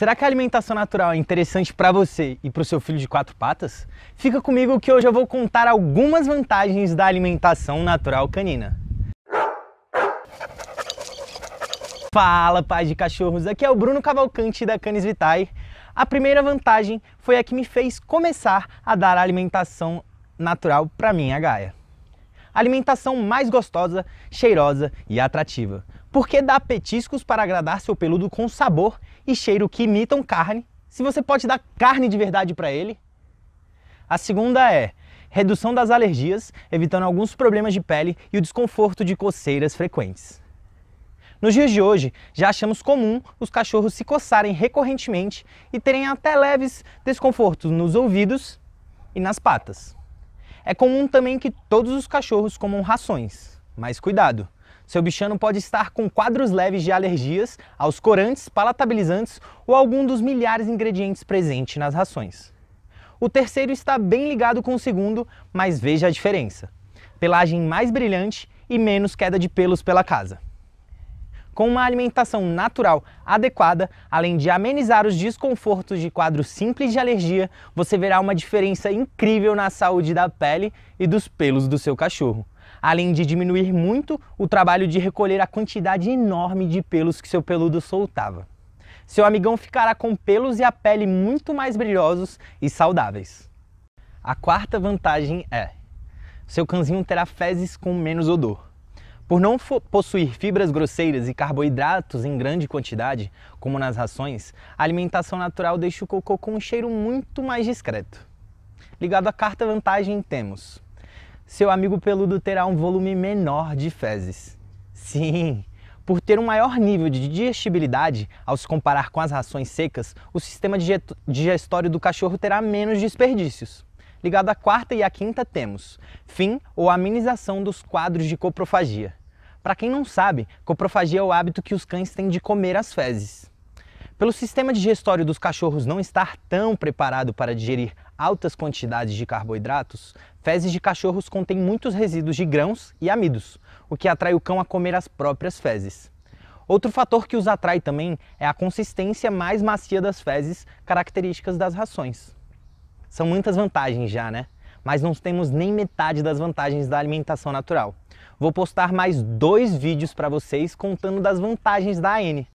Será que a alimentação natural é interessante para você e para o seu filho de quatro patas? Fica comigo que hoje eu vou contar algumas vantagens da alimentação natural canina. Fala, pais de cachorros! Aqui é o Bruno Cavalcante da Canis Vitae. A primeira vantagem foi a que me fez começar a dar alimentação natural para minha Gaia. Alimentação mais gostosa, cheirosa e atrativa. Por que dar petiscos para agradar seu peludo com sabor e cheiro que imitam carne, se você pode dar carne de verdade para ele? A segunda é redução das alergias, evitando alguns problemas de pele e o desconforto de coceiras frequentes. Nos dias de hoje, já achamos comum os cachorros se coçarem recorrentemente e terem até leves desconfortos nos ouvidos e nas patas. É comum também que todos os cachorros comam rações, mas cuidado, seu bichano pode estar com quadros leves de alergias aos corantes, palatabilizantes ou algum dos milhares de ingredientes presentes nas rações. O terceiro está bem ligado com o segundo, mas veja a diferença. Pelagem mais brilhante e menos queda de pelos pela casa com uma alimentação natural adequada, além de amenizar os desconfortos de quadro simples de alergia, você verá uma diferença incrível na saúde da pele e dos pelos do seu cachorro. Além de diminuir muito o trabalho de recolher a quantidade enorme de pelos que seu peludo soltava. Seu amigão ficará com pelos e a pele muito mais brilhosos e saudáveis. A quarta vantagem é: seu cãozinho terá fezes com menos odor. Por não possuir fibras grosseiras e carboidratos em grande quantidade, como nas rações, a alimentação natural deixa o cocô com um cheiro muito mais discreto. Ligado à quarta vantagem, temos: seu amigo peludo terá um volume menor de fezes. Sim, por ter um maior nível de digestibilidade, ao se comparar com as rações secas, o sistema digestório do cachorro terá menos desperdícios. Ligado à quarta e à quinta, temos fim ou amenização dos quadros de coprofagia. Para quem não sabe, coprofagia é o hábito que os cães têm de comer as fezes. Pelo sistema digestório dos cachorros não estar tão preparado para digerir altas quantidades de carboidratos, fezes de cachorros contêm muitos resíduos de grãos e amidos, o que atrai o cão a comer as próprias fezes. Outro fator que os atrai também é a consistência mais macia das fezes, características das rações. São muitas vantagens já, né? Mas não temos nem metade das vantagens da alimentação natural vou postar mais dois vídeos para vocês contando das vantagens da AN.